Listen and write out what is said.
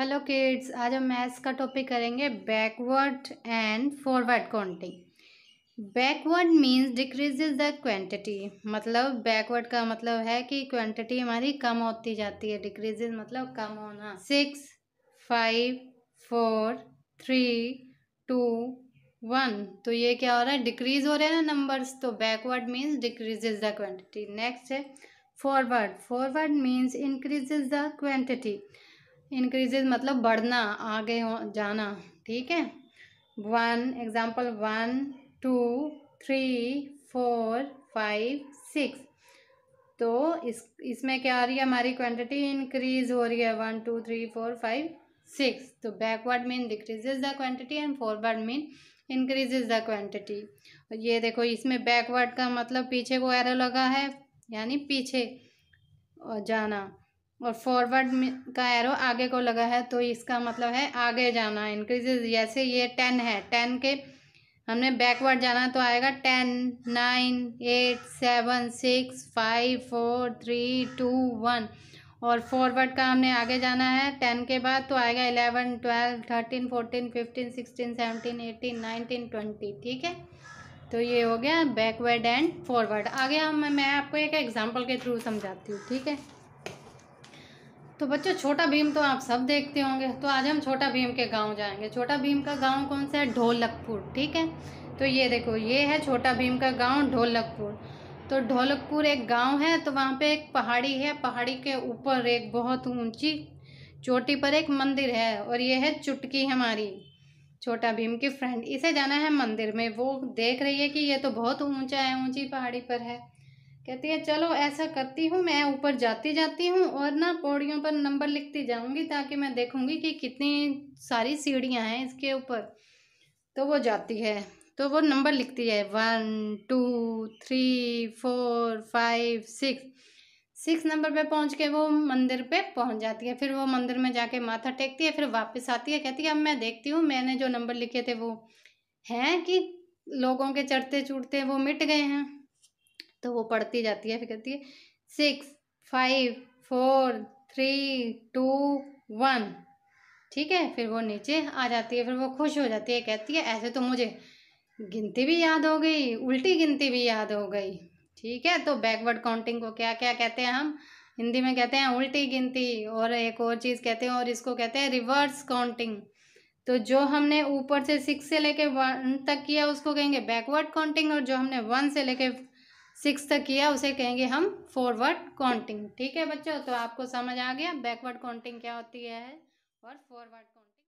hello kids आज हम maths का टॉपिक करेंगे backward and forward counting backward means decrease the quantity मतलब बैकवर्ड का मतलब है कि क्वांटिटी हमारी कम होती जाती है डिक्रीज मतलब कम होना six five four three two one तो ये क्या हो रहा है डिक्रीज हो रहे हैं ना नंबर्स तो backward means decreases the quantity next है forward forward means increase the quantity increases मतलब बढ़ना आगे हो जाना ठीक है one example one two three four five six तो इस इसमें क्या आ रही है हमारी क्वांटिटी इंक्रीज हो रही है one two three four five six तो backward mean decreases the quantity and forward mean increases the quantity ये देखो इसमें बैकवर्ड का मतलब पीछे को एरो लगा है यानी पीछे जाना और फॉरवर्ड में का एरो आगे को लगा है तो इसका मतलब है आगे जाना इंक्रीजेज जैसे ये टेन है टेन के हमने बैकवर्ड जाना तो आएगा ten nine eight seven six five four three two one और फॉरवर्ड का हमने आगे जाना है टेन के बाद तो आएगा eleven twelve thirteen fourteen fifteen sixteen seventeen eighteen nineteen twenty ठीक है तो ये हो गया बैकवर्ड एंड फॉरवर्ड आगे हम मैं आपको एक एग्जांपल के थ्रू समझाती हूँ ठीक है तो बच्चों छोटा भीम तो आप सब देखते होंगे तो आज हम छोटा भीम के गांव जाएंगे छोटा भीम का गांव कौन सा है ढोलकपुर ठीक है तो ये देखो ये है छोटा भीम का गांव ढोलकपुर तो ढोलकपुर एक गांव है तो वहाँ पे एक पहाड़ी है पहाड़ी के ऊपर एक बहुत ऊंची चोटी पर एक मंदिर है और ये है चुटकी हमारी छोटा भीम की फ्रेंड इसे जाना है मंदिर में वो देख रही है कि ये तो बहुत ऊँचा है ऊँची पहाड़ी पर है कहती है चलो ऐसा करती हूँ मैं ऊपर जाती जाती हूँ और ना पौड़ियों पर नंबर लिखती जाऊँगी ताकि मैं देखूँगी कि कितनी सारी सीढ़ियाँ हैं इसके ऊपर तो वो जाती है तो वो नंबर लिखती है one two three four five six six number पे पहुंच के वो मंदिर पे पहुंच जाती है फिर वो मंदिर में जाके माथा टेकती है फिर वापस आती है कहती है अब मैं देखती हूँ मैंने जो नंबर लिखे थे वो हैं कि लोगों के चढ़ते चूटते वो मिट गए हैं तो वो पढ़ती जाती है फिर कहती है six five four three two one ठीक है फिर वो नीचे आ जाती है फिर वो खुश हो जाती है कहती है ऐसे तो मुझे गिनती भी याद हो गई उल्टी गिनती भी याद हो गई ठीक है तो बैकवर्ड काउंटिंग को क्या क्या कहते हैं हम हिंदी में कहते हैं उल्टी गिनती और एक और चीज़ कहते हैं और इसको कहते हैं रिवर्स काउंटिंग तो जो हमने ऊपर से सिक्स से लेके वन तक किया उसको कहेंगे बैकवर्ड काउंटिंग और जो हमने वन से लेके सिक्स तक किया उसे कहेंगे हम फॉरवर्ड काउंटिंग ठीक है बच्चों तो आपको समझ आ गया बैकवर्ड काउंटिंग क्या होती है और फॉरवर्ड काउंटिंग